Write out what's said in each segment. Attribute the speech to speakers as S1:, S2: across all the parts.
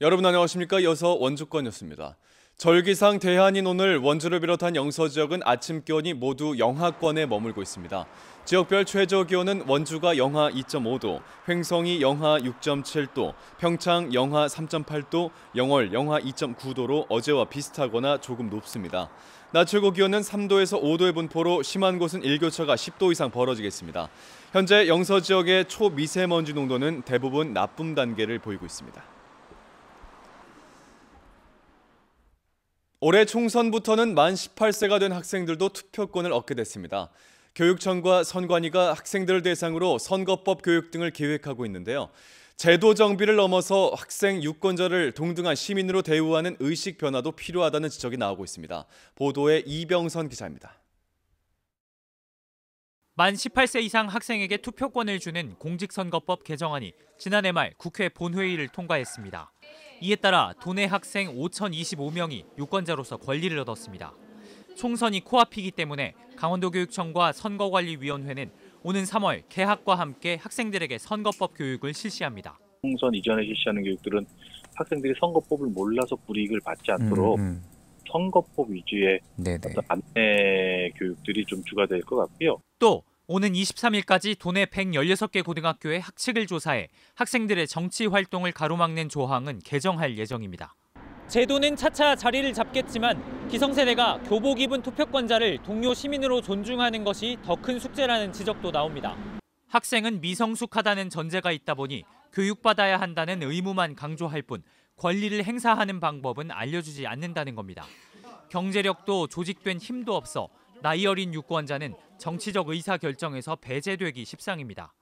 S1: 여러분 안녕하십니까 여서 원주권이었습니다. 절기상 대한인 오늘 원주를 비롯한 영서 지역은 아침 기온이 모두 영하권에 머물고 있습니다. 지역별 최저 기온은 원주가 영하 2.5도, 횡성이 영하 6.7도, 평창 영하 3.8도, 영월 영하 2.9도로 어제와 비슷하거나 조금 높습니다. 낮 최고 기온은 3도에서 5도의 분포로 심한 곳은 일교차가 10도 이상 벌어지겠습니다. 현재 영서 지역의 초미세먼지 농도는 대부분 나쁨 단계를 보이고 있습니다. 올해 총선부터는 만 18세가 된 학생들도 투표권을 얻게 됐습니다. 교육청과 선관위가 학생들을 대상으로 선거법 교육 등을 기획하고 있는데요. 제도 정비를 넘어서 학생 유권자를 동등한 시민으로 대우하는 의식 변화도 필요하다는 지적이 나오고 있습니다. 보도에 이병선 기자입니다.
S2: 만 18세 이상 학생에게 투표권을 주는 공직선거법 개정안이 지난해 말 국회 본회의를 통과했습니다. 이에 따라 도내 학생 5,025명이 유권자로서 권리를 얻었습니다. 총선이 코앞이기 때문에 강원도교육청과 선거관리위원회는 오는 3월 개학과 함께 학생들에게 선거법 교육을 실시합니다. 총선 이전에 실시하는 교육들은 학생들이 선거법을 몰라서 불이익을 받지 않도록 음, 음. 선거법 위주의 안내 교육들이 좀 주가 될것 같고요. 또 오는 23일까지 도내 116개 고등학교의 학칙을 조사해 학생들의 정치 활동을 가로막는 조항은 개정할 예정입니다. 제도는 차차 자리를 잡겠지만 기성세대가 교복 입은 투표권자를 동료 시민으로 존중하는 것이 더 큰 숙제라는 지적도 나옵니다. 학생은 미성숙하다는 전제가 있다 보니 교육받아야 한다는 의무만 강조할 뿐 권리를 행사하는 방법은 알려주지 않는다는 겁니다. 경제력도 조직된 힘도 없어 나이 어린 유권자는 정치적 의사결정에서 배제되기 십상입니다.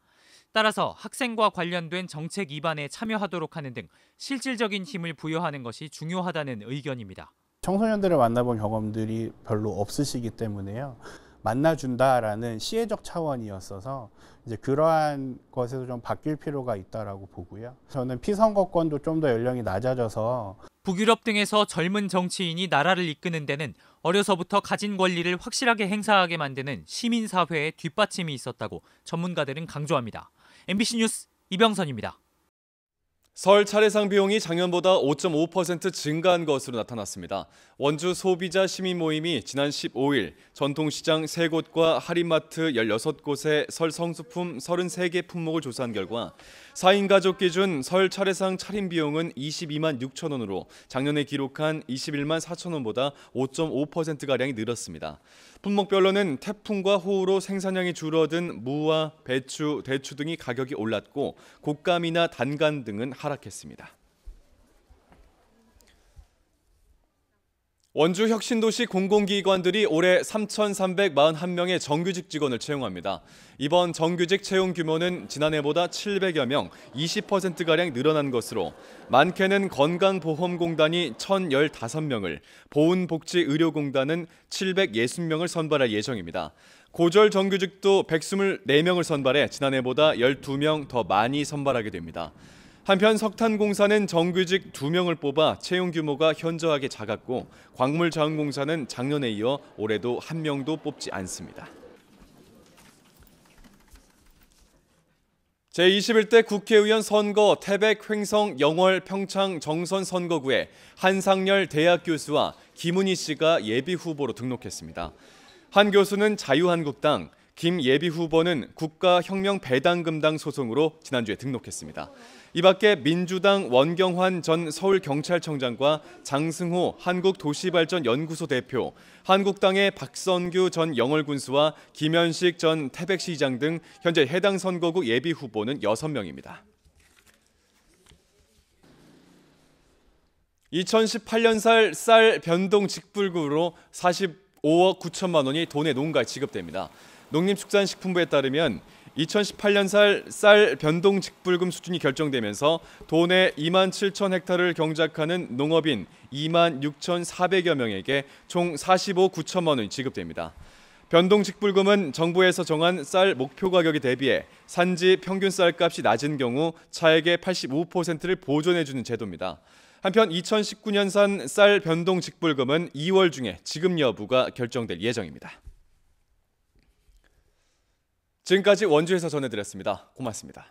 S2: 따라서 학생과 관련된 정책 입안에 참여하도록 하는 등 실질적인 힘을 부여하는 것이 중요하다는 의견입니다.
S1: 청소년들을 만나본 경험들이 별로 없으시기 때문에요. 만나준다라는 시혜적 차원이었어서 이제 그러한 것에서 좀 바뀔 필요가 있다고 보고요. 저는 피선거권도 좀 더 연령이 낮아져서
S2: 북유럽 등에서 젊은 정치인이 나라를 이끄는 데는 어려서부터 가진 권리를 확실하게 행사하게 만드는 시민사회의 뒷받침이 있었다고 전문가들은 강조합니다. MBC 뉴스 이병선입니다.
S1: 설 차례상 비용이 작년보다 5.5% 증가한 것으로 나타났습니다. 원주 소비자 시민 모임이 지난 15일 전통시장 3곳과 할인마트 16곳에 설 성수품 33개 품목을 조사한 결과 4인 가족 기준 설 차례상 차림 비용은 22만 6천 원으로 작년에 기록한 21만 4천 원보다 5.5%가량이 늘었습니다. 품목별로는 태풍과 호우로 생산량이 줄어든 무와 배추, 대추 등이 가격이 올랐고 곶감이나 단간 등은 하락했습니다. 원주 혁신도시 공공기관들이 올해 3,341명의 정규직 직원을 채용합니다. 이번 정규직 채용 규모는 지난해보다 700여 명, 20%가량 늘어난 것으로 많게는 건강보험공단이 1,015명을, 보훈복지의료공단은 760명을 선발할 예정입니다. 고졸 정규직도 124명을 선발해 지난해보다 12명 더 많이 선발하게 됩니다. 한편 석탄공사는 정규직 2명을 뽑아 채용 규모가 현저하게 작았고 광물자원공사는 작년에 이어 올해도 한 명도 뽑지 않습니다. 제21대 국회의원 선거 태백 횡성 영월 평창 정선 선거구에 한상열 대학 교수와 김은희 씨가 예비 후보로 등록했습니다. 한 교수는 자유한국당, 김 예비 후보는 국가혁명 배당금당 소송으로 지난주에 등록했습니다. 이 밖에 민주당 원경환 전 서울경찰청장과 장승호 한국도시발전연구소 대표, 한국당의 박선규 전 영월군수와 김현식 전 태백시장 등 현재 해당 선거구 예비 후보는 6명입니다. 2018년살 쌀 변동 직불금로 45억 9천만 원이 돈의 농가에 지급됩니다. 농림축산식품부에 따르면 2018년 쌀 변동 직불금 수준이 결정되면서 도내 2만 7천 헥타를 경작하는 농업인 2만 6,400여 명에게 총 45, 9천만 원이 지급됩니다. 변동 직불금은 정부에서 정한 쌀 목표 가격에 대비해 산지 평균 쌀값이 낮은 경우 차액의 85%를 보존해주는 제도입니다. 한편 2019년산 쌀 변동 직불금은 2월 중에 지급 여부가 결정될 예정입니다. 지금까지 원주에서 전해드렸습니다. 고맙습니다.